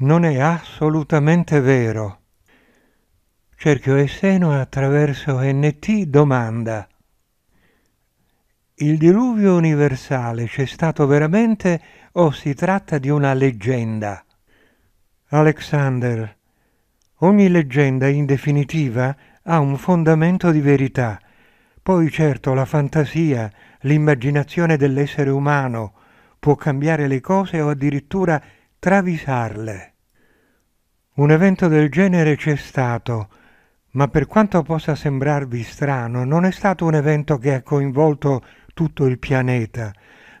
non è assolutamente vero. Cerchio e seno attraverso NT domanda. Il diluvio universale c'è stato veramente o si tratta di una leggenda? Alexander, ogni leggenda in definitiva ha un fondamento di verità. Poi certo la fantasia, l'immaginazione dell'essere umano può cambiare le cose o addirittura travisarle. Un evento del genere c'è stato, ma per quanto possa sembrarvi strano, non è stato un evento che ha coinvolto tutto il pianeta,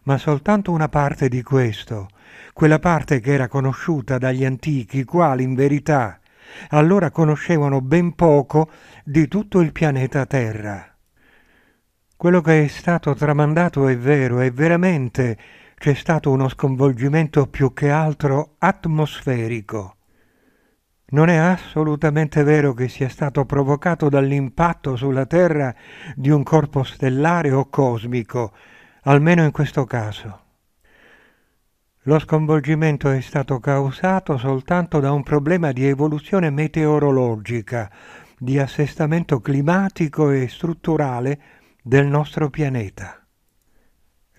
ma soltanto una parte di questo, quella parte che era conosciuta dagli antichi, quali in verità allora conoscevano ben poco di tutto il pianeta Terra. Quello che è stato tramandato è vero, è veramente c'è stato uno sconvolgimento più che altro atmosferico. Non è assolutamente vero che sia stato provocato dall'impatto sulla Terra di un corpo stellare o cosmico, almeno in questo caso. Lo sconvolgimento è stato causato soltanto da un problema di evoluzione meteorologica, di assestamento climatico e strutturale del nostro pianeta.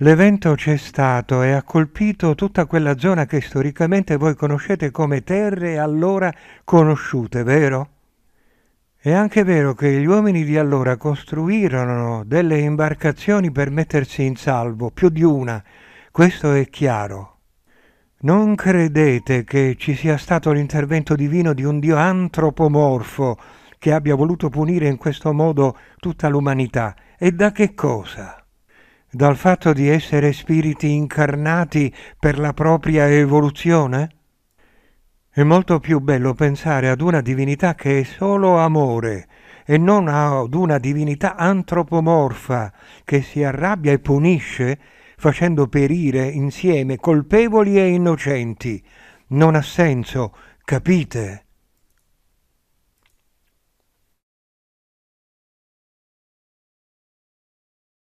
L'evento c'è stato e ha colpito tutta quella zona che storicamente voi conoscete come terre allora conosciute, vero? È anche vero che gli uomini di allora costruirono delle imbarcazioni per mettersi in salvo, più di una, questo è chiaro. Non credete che ci sia stato l'intervento divino di un Dio antropomorfo che abbia voluto punire in questo modo tutta l'umanità? E da che cosa? dal fatto di essere spiriti incarnati per la propria evoluzione? È molto più bello pensare ad una divinità che è solo amore e non ad una divinità antropomorfa che si arrabbia e punisce facendo perire insieme colpevoli e innocenti. Non ha senso, capite?